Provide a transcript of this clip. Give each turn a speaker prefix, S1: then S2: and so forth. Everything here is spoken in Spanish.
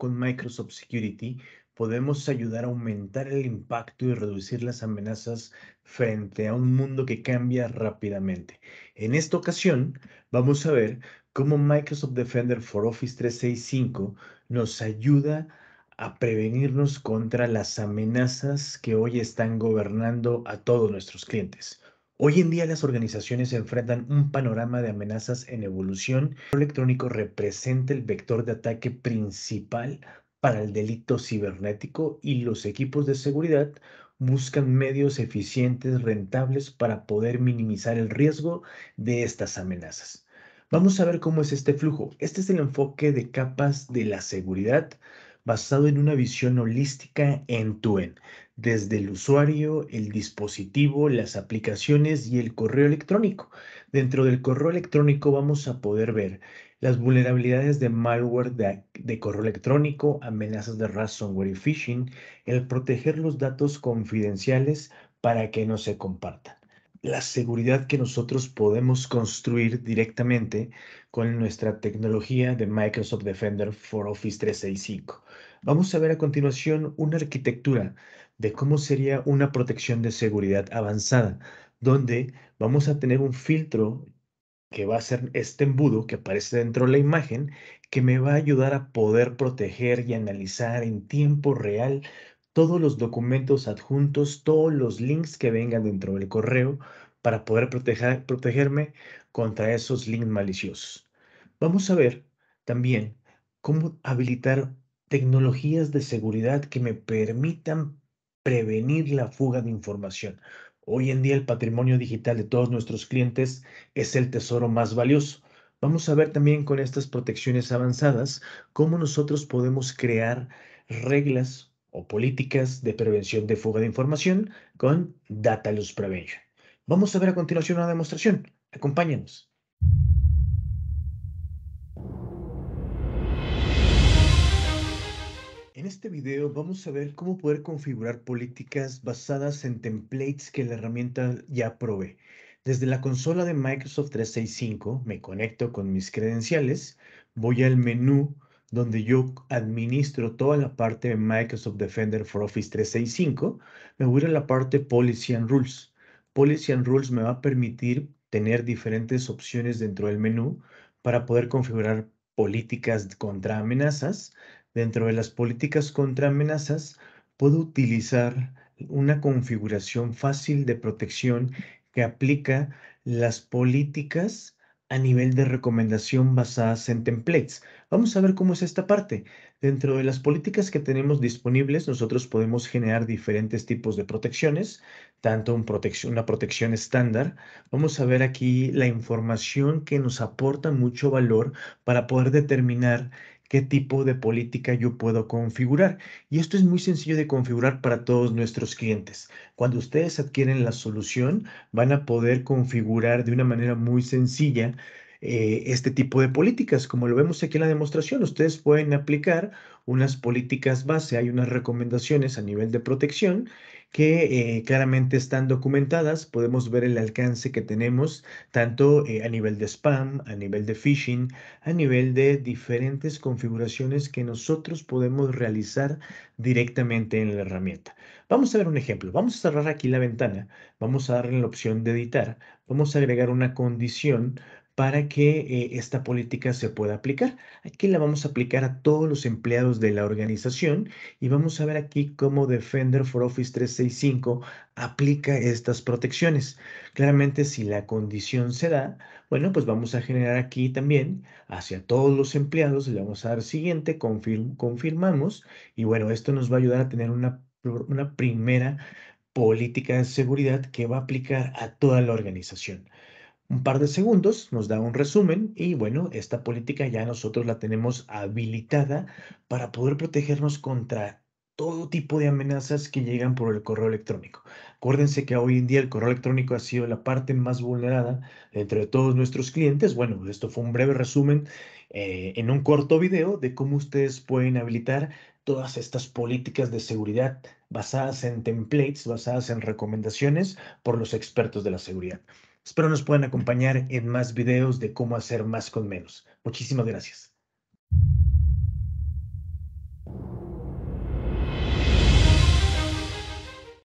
S1: con Microsoft Security podemos ayudar a aumentar el impacto y reducir las amenazas frente a un mundo que cambia rápidamente. En esta ocasión, vamos a ver cómo Microsoft Defender for Office 365 nos ayuda a prevenirnos contra las amenazas que hoy están gobernando a todos nuestros clientes. Hoy en día las organizaciones enfrentan un panorama de amenazas en evolución. El electrónico representa el vector de ataque principal para el delito cibernético y los equipos de seguridad buscan medios eficientes, rentables para poder minimizar el riesgo de estas amenazas. Vamos a ver cómo es este flujo. Este es el enfoque de capas de la seguridad basado en una visión holística en to desde el usuario, el dispositivo, las aplicaciones y el correo electrónico. Dentro del correo electrónico vamos a poder ver las vulnerabilidades de malware de, de, correo electrónico, amenazas de ransomware y phishing, el proteger los datos confidenciales para que no se compartan la seguridad que nosotros podemos construir directamente con nuestra tecnología de Microsoft Defender for Office 365. Vamos a ver a continuación una arquitectura de cómo sería una protección de seguridad avanzada, donde vamos a tener un filtro que va a ser este embudo que aparece dentro de la imagen, que me va a ayudar a poder proteger y analizar en tiempo real todos los documentos adjuntos, todos los links que vengan dentro del correo para poder proteger, protegerme contra esos links maliciosos. Vamos a ver también cómo habilitar tecnologías de seguridad que me permitan prevenir la fuga de información. Hoy en día el patrimonio digital de todos nuestros clientes es el tesoro más valioso. Vamos a ver también con estas protecciones avanzadas cómo nosotros podemos crear reglas o políticas de prevención de fuga de información con Data Loss Prevention. Vamos a ver a continuación una demostración. Acompáñanos. En este video vamos a ver cómo poder configurar políticas basadas en templates que la herramienta ya provee. Desde la consola de Microsoft 365 me conecto con mis credenciales, voy al menú donde yo administro toda la parte de Microsoft Defender for Office 365, me voy a la parte Policy and Rules. Policy and Rules me va a permitir tener diferentes opciones dentro del menú para poder configurar políticas contra amenazas. Dentro de las políticas contra amenazas, puedo utilizar una configuración fácil de protección que aplica las políticas a nivel de recomendación basadas en templates. Vamos a ver cómo es esta parte. Dentro de las políticas que tenemos disponibles, nosotros podemos generar diferentes tipos de protecciones, tanto una protección estándar. Vamos a ver aquí la información que nos aporta mucho valor para poder determinar qué tipo de política yo puedo configurar. Y esto es muy sencillo de configurar para todos nuestros clientes. Cuando ustedes adquieren la solución, van a poder configurar de una manera muy sencilla eh, este tipo de políticas. Como lo vemos aquí en la demostración, ustedes pueden aplicar unas políticas base, hay unas recomendaciones a nivel de protección que eh, claramente están documentadas. Podemos ver el alcance que tenemos tanto eh, a nivel de spam, a nivel de phishing, a nivel de diferentes configuraciones que nosotros podemos realizar directamente en la herramienta. Vamos a ver un ejemplo. Vamos a cerrar aquí la ventana. Vamos a darle la opción de editar. Vamos a agregar una condición para que eh, esta política se pueda aplicar. Aquí la vamos a aplicar a todos los empleados de la organización y vamos a ver aquí cómo Defender for Office 365 aplica estas protecciones. Claramente si la condición se da, bueno, pues vamos a generar aquí también hacia todos los empleados, le vamos a dar siguiente, confirm, confirmamos y bueno, esto nos va a ayudar a tener una primera política de seguridad que va a aplicar a toda la organización un par de segundos, nos da un resumen y bueno, esta política ya nosotros la tenemos habilitada para poder protegernos contra todo tipo de amenazas que llegan por el correo electrónico. Acuérdense que hoy en día el correo electrónico ha sido la parte más vulnerada entre todos nuestros clientes. Bueno, esto fue un breve resumen eh, en un corto video de cómo ustedes pueden habilitar todas estas políticas de seguridad basadas en templates, basadas en recomendaciones por los expertos de la seguridad. Espero nos puedan acompañar en más videos de cómo hacer más con menos. Muchísimas gracias.